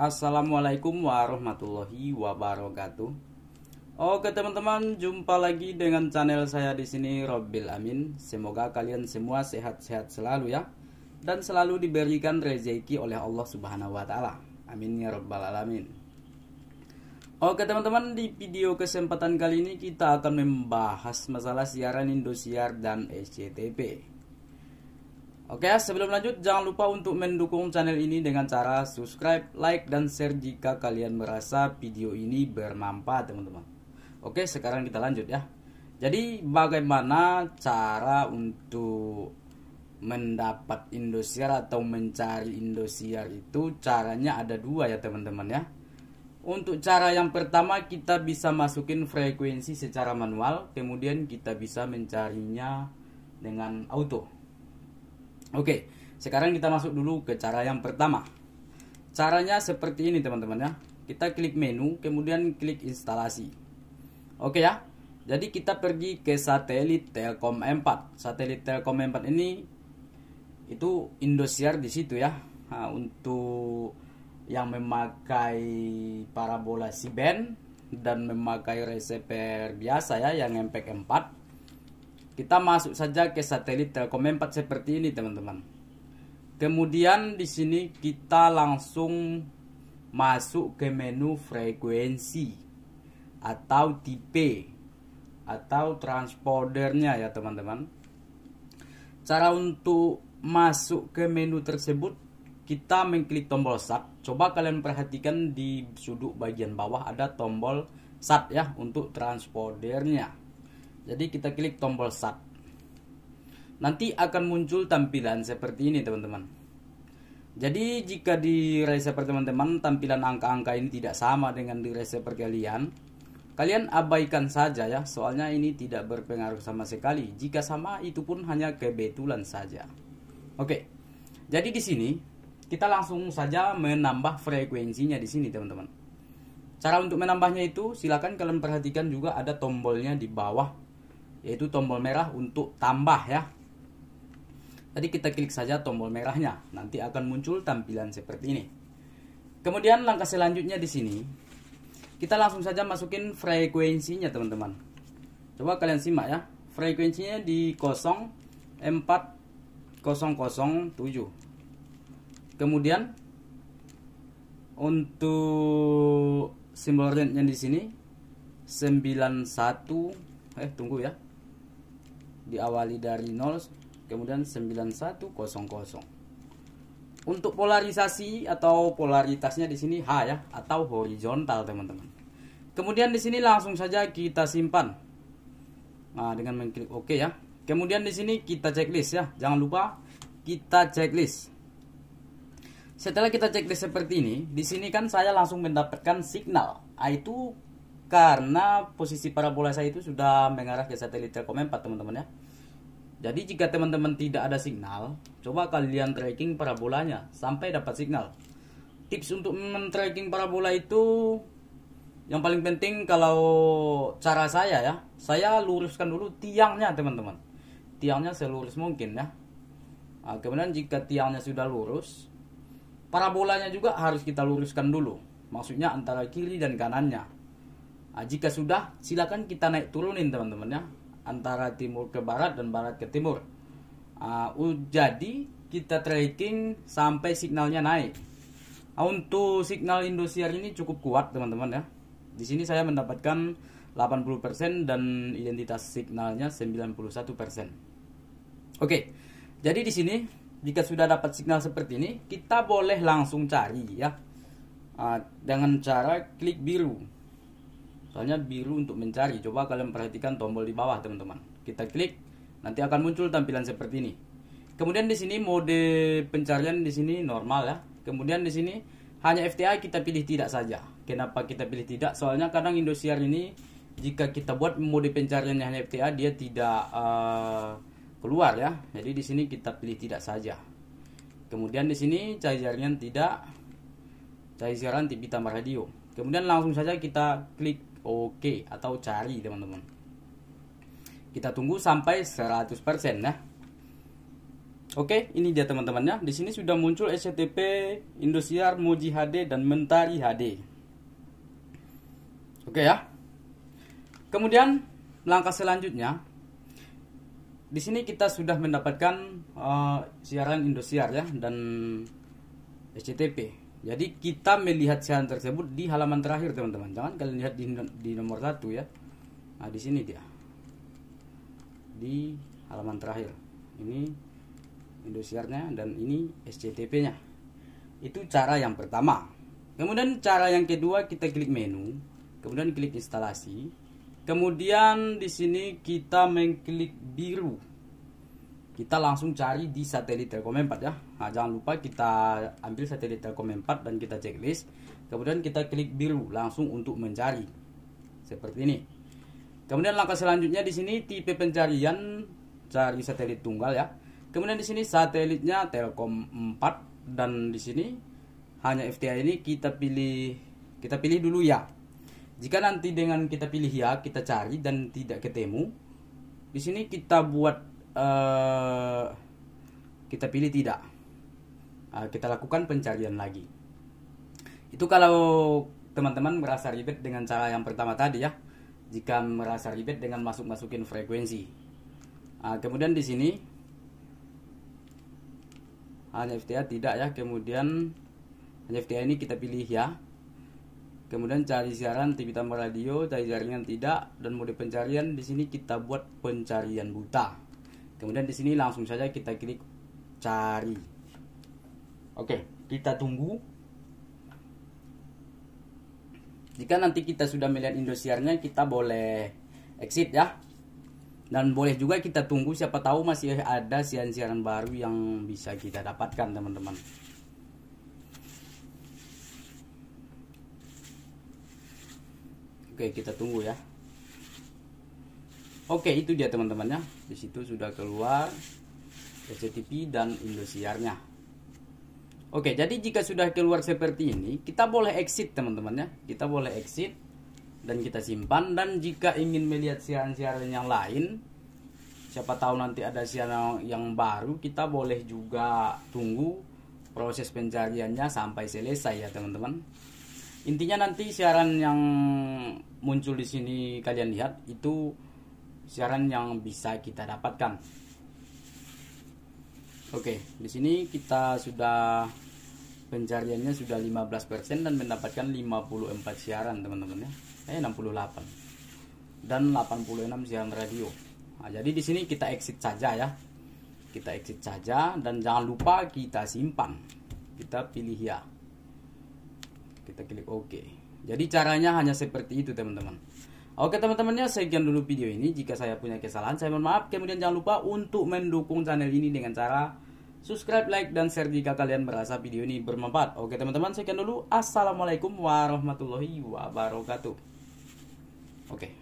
Assalamualaikum warahmatullahi wabarakatuh. Oke teman-teman, jumpa lagi dengan channel saya di sini Robil Amin. Semoga kalian semua sehat-sehat selalu ya dan selalu diberikan rezeki oleh Allah Subhanahu wa taala. Amin ya rabbal alamin. Oke teman-teman, di video kesempatan kali ini kita akan membahas masalah siaran Indosiar dan SCTV. Oke, sebelum lanjut jangan lupa untuk mendukung channel ini dengan cara subscribe, like, dan share jika kalian merasa video ini bermanfaat teman-teman. Oke, sekarang kita lanjut ya. Jadi bagaimana cara untuk mendapat Indosiar atau mencari Indosiar itu caranya ada dua ya teman-teman ya. Untuk cara yang pertama kita bisa masukin frekuensi secara manual, kemudian kita bisa mencarinya dengan auto. Oke, sekarang kita masuk dulu ke cara yang pertama. Caranya seperti ini teman-teman ya. Kita klik menu, kemudian klik instalasi. Oke ya. Jadi kita pergi ke satelit Telkom 4. Satelit Telkom 4 ini itu Indosiar di situ ya. Nah, untuk yang memakai parabola si band dan memakai receiver biasa ya yang MPEG 4 kita masuk saja ke satelit Telkom 4 seperti ini teman-teman. Kemudian di sini kita langsung masuk ke menu frekuensi atau tipe atau transpondernya ya teman-teman. Cara untuk masuk ke menu tersebut kita mengklik tombol sat Coba kalian perhatikan di sudut bagian bawah ada tombol sat ya untuk transpondernya. Jadi kita klik tombol start Nanti akan muncul tampilan seperti ini teman-teman. Jadi jika di resep teman-teman tampilan angka-angka ini tidak sama dengan di resep kalian, kalian abaikan saja ya, soalnya ini tidak berpengaruh sama sekali. Jika sama itu pun hanya kebetulan saja. Oke. Jadi di sini kita langsung saja menambah frekuensinya di sini teman-teman. Cara untuk menambahnya itu silakan kalian perhatikan juga ada tombolnya di bawah yaitu tombol merah untuk tambah ya. tadi kita klik saja tombol merahnya, nanti akan muncul tampilan seperti ini. Kemudian langkah selanjutnya di sini kita langsung saja masukin frekuensinya teman-teman. Coba kalian simak ya. Frekuensinya di 04007. Kemudian untuk simbol rentnya di sini 91 eh tunggu ya diawali dari 0 kemudian 9100 untuk polarisasi atau polaritasnya di sini H ya atau horizontal teman-teman kemudian di sini langsung saja kita simpan nah, dengan mengklik OK ya kemudian di sini kita checklist ya jangan lupa kita checklist setelah kita checklist seperti ini di sini kan saya langsung mendapatkan signal nah, itu karena posisi parabola saya itu sudah mengarah ke satelit Telkom 4 teman-teman ya jadi jika teman-teman tidak ada signal, coba kalian tracking parabolanya sampai dapat signal. Tips untuk men-tracking parabola itu yang paling penting kalau cara saya ya, saya luruskan dulu tiangnya teman-teman. Tiangnya selurus mungkin ya. Nah, kemudian jika tiangnya sudah lurus, parabolanya juga harus kita luruskan dulu. Maksudnya antara kiri dan kanannya. Nah, jika sudah, silakan kita naik turunin teman-teman ya antara timur ke barat dan barat ke timur. Uh, jadi kita tracking sampai signalnya naik. Uh, untuk signal Indosiar ini cukup kuat teman-teman ya. Di sini saya mendapatkan 80% dan identitas signalnya 91%. Oke. Okay. Jadi di sini jika sudah dapat signal seperti ini, kita boleh langsung cari ya. Uh, dengan cara klik biru soalnya biru untuk mencari coba kalian perhatikan tombol di bawah teman-teman kita klik nanti akan muncul tampilan seperti ini kemudian di sini mode pencarian di sini normal ya kemudian di sini hanya FTA kita pilih tidak saja kenapa kita pilih tidak soalnya kadang Indosiar ini jika kita buat mode pencariannya hanya FTA dia tidak uh, keluar ya jadi di sini kita pilih tidak saja kemudian di sini cari jaringan tidak cari siaran TV tambah radio kemudian langsung saja kita klik Oke atau cari teman-teman. Kita tunggu sampai 100% ya. Nah. Oke, ini dia teman-temannya. Di sini sudah muncul SCTP, Indosiar, Moji HD dan Mentari HD. Oke ya. Kemudian langkah selanjutnya di sini kita sudah mendapatkan uh, siaran Indosiar ya dan SCTP. Jadi kita melihat saham tersebut di halaman terakhir teman-teman. Jangan kalian lihat di, di nomor satu ya. Nah di sini dia di halaman terakhir. Ini Indosiarnya dan ini SCTP-nya. Itu cara yang pertama. Kemudian cara yang kedua kita klik menu, kemudian klik instalasi. Kemudian di sini kita mengklik biru kita langsung cari di satelit Telkom 4 ya nah, jangan lupa kita ambil satelit Telkom 4 dan kita checklist kemudian kita klik biru langsung untuk mencari seperti ini kemudian langkah selanjutnya di sini tipe pencarian cari satelit tunggal ya kemudian di sini satelitnya Telkom 4 dan di sini hanya fti ini kita pilih kita pilih dulu ya jika nanti dengan kita pilih ya kita cari dan tidak ketemu di sini kita buat Eh, kita pilih tidak uh, kita lakukan pencarian lagi itu kalau teman-teman merasa ribet dengan cara yang pertama tadi ya jika merasa ribet dengan masuk-masukin frekuensi uh, kemudian di sini hanya FTA tidak ya kemudian hanya FTA ini kita pilih ya kemudian cari siaran TV tambah radio cari jaringan tidak dan mode pencarian di sini kita buat pencarian buta kemudian di sini langsung saja kita klik cari oke kita tunggu jika nanti kita sudah melihat indosiarnya kita boleh exit ya dan boleh juga kita tunggu siapa tahu masih ada siaran-siaran baru yang bisa kita dapatkan teman-teman oke kita tunggu ya Oke, itu dia teman-temannya. Di situ sudah keluar CCTV dan Indosiarnya. Oke, jadi jika sudah keluar seperti ini, kita boleh exit teman-temannya. Kita boleh exit dan kita simpan dan jika ingin melihat siaran-siaran yang lain, siapa tahu nanti ada siaran yang baru, kita boleh juga tunggu proses pencariannya sampai selesai ya, teman-teman intinya nanti siaran yang muncul di sini kalian lihat itu siaran yang bisa kita dapatkan. Oke, di sini kita sudah pencariannya sudah 15% dan mendapatkan 54 siaran teman-teman ya. Eh 68. Dan 86 siaran radio. Nah, jadi di sini kita exit saja ya. Kita exit saja dan jangan lupa kita simpan. Kita pilih ya. Kita klik oke. OK. Jadi caranya hanya seperti itu teman-teman. Oke teman teman ya, sekian dulu video ini. Jika saya punya kesalahan saya mohon maaf. Kemudian jangan lupa untuk mendukung channel ini dengan cara subscribe, like, dan share jika kalian merasa video ini bermanfaat. Oke teman-teman sekian dulu. Assalamualaikum warahmatullahi wabarakatuh. Oke.